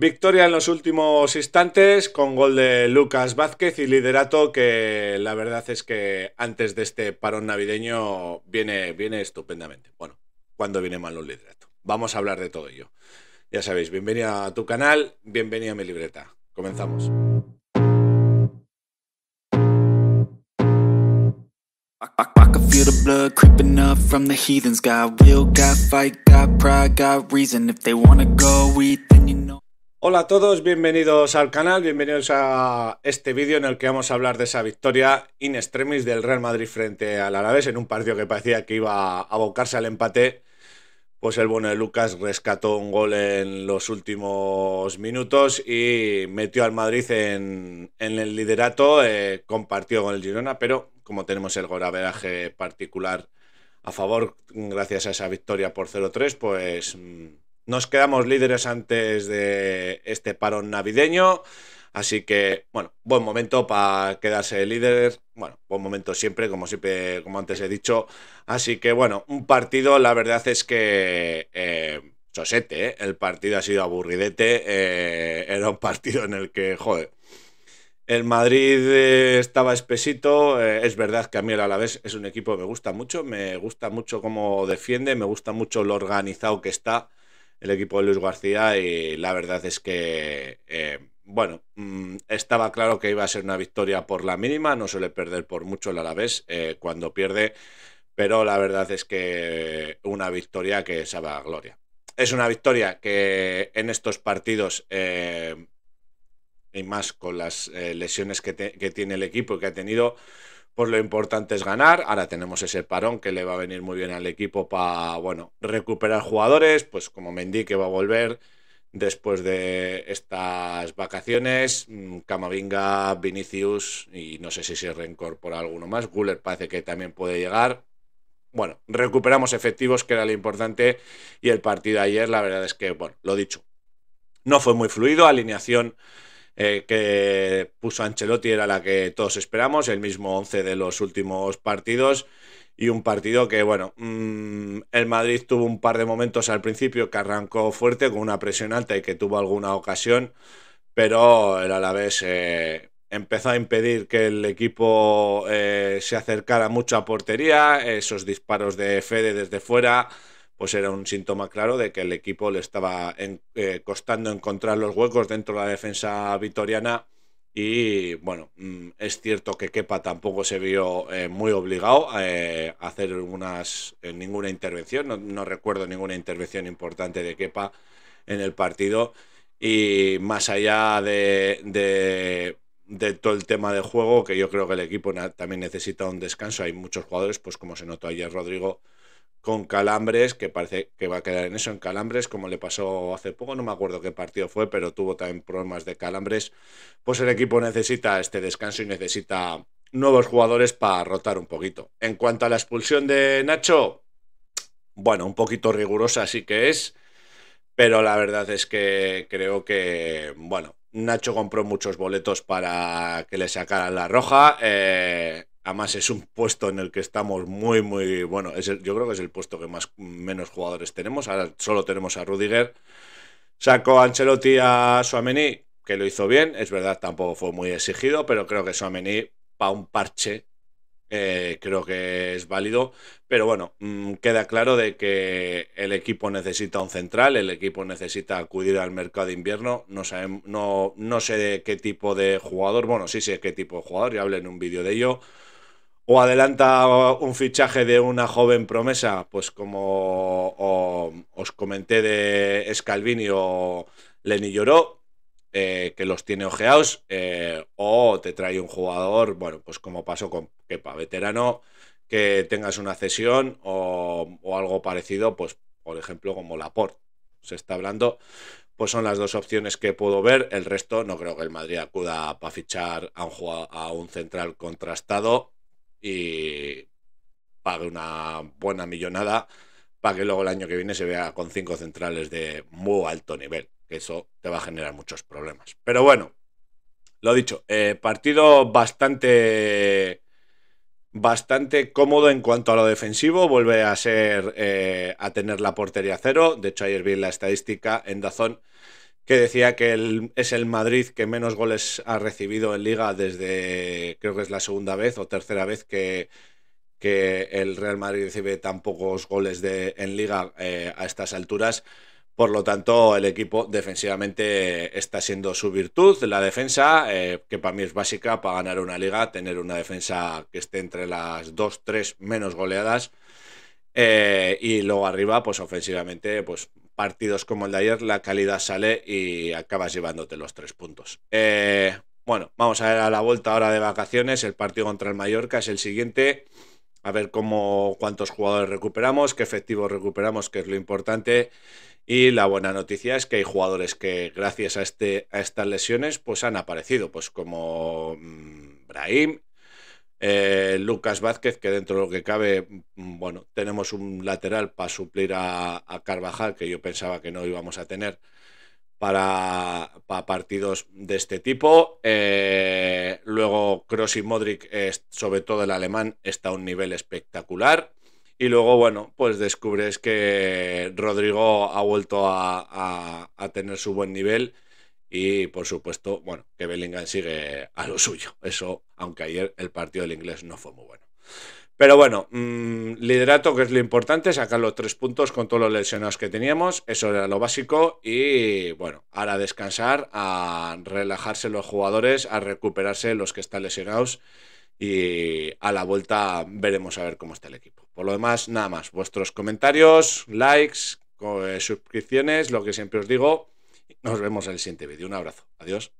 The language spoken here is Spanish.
Victoria en los últimos instantes con gol de Lucas Vázquez y liderato que la verdad es que antes de este parón navideño viene, viene estupendamente. Bueno, cuando viene mal un liderato. Vamos a hablar de todo ello. Ya sabéis, Bienvenido a tu canal, Bienvenido a mi libreta. Comenzamos. Hola a todos, bienvenidos al canal, bienvenidos a este vídeo en el que vamos a hablar de esa victoria in extremis del Real Madrid frente al Alavés en un partido que parecía que iba a abocarse al empate, pues el bueno de Lucas rescató un gol en los últimos minutos y metió al Madrid en, el liderato, eh, compartió con el Girona, pero como tenemos el golaveraje particular a favor gracias a esa victoria por 0-3, pues mm, nos quedamos líderes antes de este parón navideño. Así que, bueno, buen momento para quedarse líderes. Bueno, buen momento siempre, como siempre, como antes he dicho. Así que, bueno, un partido, la verdad es que. Eh, sosete, ¿eh? El partido ha sido aburridete. Eh, era un partido en el que, joder. El Madrid estaba espesito. es verdad que a mí la vez, es un equipo que me gusta mucho. Me gusta mucho cómo defiende, me gusta mucho lo organizado que está el equipo de Luis García y la verdad es que, eh, bueno, mm, estaba claro que iba a ser una victoria por la mínima, no suele perder por mucho el Alavés eh, cuando pierde, pero la verdad es que una victoria que sabe a gloria. Es una victoria que en estos partidos... Eh, y más con las lesiones que, que tiene el equipo y que ha tenido, pues lo importante es ganar. Ahora tenemos ese parón que le va a venir muy bien al equipo para, bueno, recuperar jugadores, pues como Mendy que va a volver después de estas vacaciones, mm, Camavinga, Vinicius y no sé si se reincorpora alguno más. Guller parece que también puede llegar. Bueno, recuperamos efectivos, que era lo importante, y el partido ayer, la verdad es que, bueno, lo dicho, no fue muy fluido, alineación eh, que puso Ancelotti era la que todos esperamos, el mismo 11 de los últimos partidos. Y un partido que, bueno, mm, el Madrid tuvo un par de momentos al principio que arrancó fuerte con una presión alta y que tuvo alguna ocasión, pero el Alavés eh, empezó a impedir que el equipo eh, se acercara mucho a portería, esos disparos de Fede desde fuera, pues era un síntoma claro de que el equipo le estaba eh, costando encontrar los huecos dentro de la defensa vitoriana. Y bueno, mm, es cierto que Kepa tampoco se vio eh, muy obligado eh, a hacer ninguna intervención. No, recuerdo ninguna intervención importante de Kepa en el partido. Y más allá de, de todo el tema de juego, que yo creo que el equipo también necesita un descanso. Hay muchos jugadores, pues como se notó ayer Rodrigo, con calambres, que parece que va a quedar en eso, en calambres, como le pasó hace poco, no me acuerdo qué partido fue, pero tuvo también problemas de calambres, pues el equipo necesita este descanso y necesita nuevos jugadores para rotar un poquito. En cuanto a la expulsión de Nacho, bueno, un poquito rigurosa sí que es, pero la verdad es que creo que, bueno, Nacho compró muchos boletos para que le sacaran la roja. Eh, Además es un puesto en el que estamos muy, muy... Bueno, yo creo que es el puesto que más menos jugadores tenemos. Ahora solo tenemos a Rudiger. Sacó Ancelotti a Suameni, que lo hizo bien. Es verdad, tampoco fue muy exigido, pero creo que Suameni, para un parche, eh, creo que es válido. Pero bueno, mm, queda claro de que el equipo necesita un central, el equipo necesita acudir al mercado de invierno. No, no, no sé qué tipo de jugador, bueno, sí sé sí, qué tipo de jugador, ya hablé en un vídeo de ello o adelanta un fichaje de una joven promesa, pues como os comenté de Scalvini o Lenny Lloró, eh, que los tiene ojeados, eh, o te trae un jugador, bueno, pues como pasó con Kepa, veterano, que tengas una cesión o, algo parecido, pues por ejemplo como Laporte, se está hablando, pues son las dos opciones que puedo ver, el resto no creo que el Madrid acuda para fichar a un central contrastado y pague una buena millonada para que luego el año que viene se vea con cinco centrales de muy alto nivel, que eso te va a generar muchos problemas. Pero bueno, lo dicho, eh, partido bastante bastante cómodo en cuanto a lo defensivo, vuelve a ser eh, a tener la portería cero, de hecho ayer vi la estadística en Dazón que decía que es el Madrid que menos goles ha recibido en liga desde, creo que es la segunda vez o tercera vez que, el Real Madrid recibe tan pocos goles de, en liga eh, a estas alturas. Por lo tanto, el equipo defensivamente está siendo su virtud. La defensa, eh, que para mí es básica para ganar una liga, tener una defensa que esté entre las dos, tres menos goleadas. Eh, y luego arriba, pues ofensivamente, pues partidos como el de ayer, la calidad sale y acabas llevándote los tres puntos. Eh, bueno, vamos a ver a la vuelta ahora de vacaciones. El partido contra el Mallorca es el siguiente. A ver cómo cuántos jugadores recuperamos, qué efectivos recuperamos, que es lo importante. Y la buena noticia es que hay jugadores que gracias a, este, a estas lesiones pues han aparecido, pues como mm, Brahim eh, Lucas Vázquez, que dentro de lo que cabe, mm, bueno, tenemos un lateral para suplir a, Carvajal, que yo pensaba que no íbamos a tener para, partidos de este tipo. Eh, luego, Cross y Modric, sobre todo el alemán, está a un nivel espectacular. Y luego, bueno, pues descubres que Rodrigo ha vuelto a, tener su buen nivel. Y por supuesto, bueno, que Bellingham sigue a lo suyo. Eso aunque ayer el partido del inglés no fue muy bueno. Pero bueno, mm, liderato que es lo importante, sacar los tres puntos con todos los lesionados que teníamos, eso era lo básico y bueno, ahora descansar, a relajarse los jugadores, a recuperarse los que están lesionados y a la vuelta veremos a ver cómo está el equipo. Por lo demás, nada más, vuestros comentarios, likes, eh, suscripciones, lo que siempre os digo, nos vemos en el siguiente vídeo. Un abrazo, adiós.